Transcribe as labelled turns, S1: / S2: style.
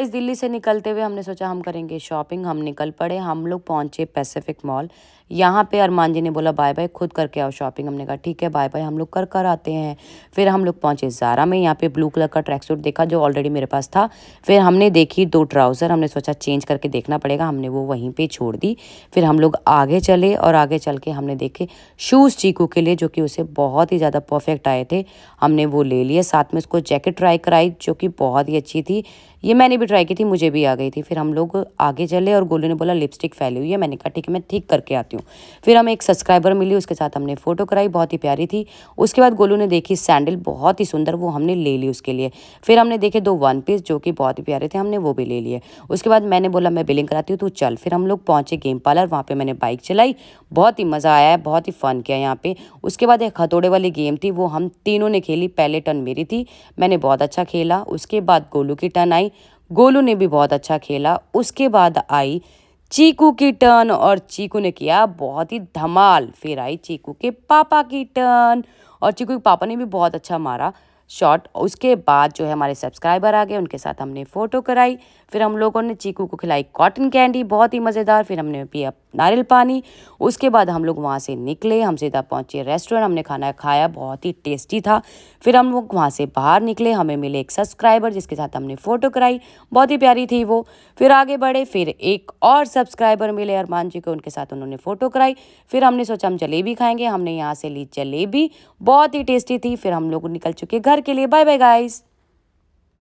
S1: इस दिल्ली से निकलते हुए हमने सोचा हम करेंगे शॉपिंग हम निकल पड़े हम लोग पहुंचे पैसिफिक मॉल यहाँ पे अरमान जी ने बोला बाय बाय खुद करके आओ शॉपिंग हमने कहा ठीक है बाय बाय हम लोग कर कर आते हैं फिर हम लोग पहुंचे जारा में यहाँ पे ब्लू कलर का ट्रैक सूट देखा जो ऑलरेडी मेरे पास था फिर हमने देखी दो ट्राउज़र हमने सोचा चेंज करके देखना पड़ेगा हमने वो वहीं पर छोड़ दी फिर हम लोग आगे चले और आगे चल के हमने देखे शूज़ चीकू के लिए जो कि उसे बहुत ही ज़्यादा परफेक्ट आए थे हमने वो ले लिए साथ में उसको जैकेट ट्राई कराई जो कि बहुत ही अच्छी थी ये मैंने भी ट्राई की थी मुझे भी आ गई थी फिर हम लोग आगे चले और गोलू ने बोला लिपस्टिक फैली हुई है मैंने कहा ठीक है मैं ठीक करके आती हूँ फिर हमें एक सब्सक्राइबर मिली उसके साथ हमने फ़ोटो कराई बहुत ही प्यारी थी उसके बाद गोलू ने देखी सैंडल बहुत ही सुंदर वो हमने ले ली उसके लिए फिर हमने देखे दो वन पीस जो कि बहुत ही प्यारे थे हमने वो भी ले लिए उसके बाद मैंने बोला मैं बिलिंग कराती हूँ तू चल फिर हम लोग पहुँचे गेम पार्लर वहाँ पर मैंने बाइक चलाई बहुत ही मज़ा आया है बहुत ही फ़न किया यहाँ पे उसके बाद एक हथौड़े वाली गेम थी वो हम तीनों ने खेली पहले टर्न मेरी थी मैंने बहुत अच्छा खेला उसके बाद गोलू की टर्न आई गोलू ने भी बहुत अच्छा खेला उसके बाद आई चीकू की टर्न और चीकू ने किया बहुत ही धमाल फिर आई चीकू के पापा की टर्न और चीकू के पापा ने भी बहुत अच्छा मारा शॉट उसके बाद जो है हमारे सब्सक्राइबर आ गए उनके साथ हमने फ़ोटो कराई फिर हम लोगों ने चीकू को खिलाई कॉटन कैंडी बहुत ही मज़ेदार फिर हमने पिया नारियल पानी उसके बाद हम लोग वहाँ से निकले हम सीधा पहुँचे रेस्टोरेंट हमने खाना खाया बहुत ही टेस्टी था फिर हम लोग वहाँ से बाहर निकले हमें मिले एक सब्सक्राइबर जिसके साथ हमने फ़ोटो कराई बहुत ही प्यारी थी वो फिर आगे बढ़े फिर एक और सब्सक्राइबर मिले अरमान जी को उनके साथ उन्होंने फ़ोटो कराई फिर हमने सोचा हम जलेबी खाएँगे हमने यहाँ से ली जलेबी बहुत ही टेस्टी थी फिर हम लोग निकल चुके घर के लिए बाय बाय गाइज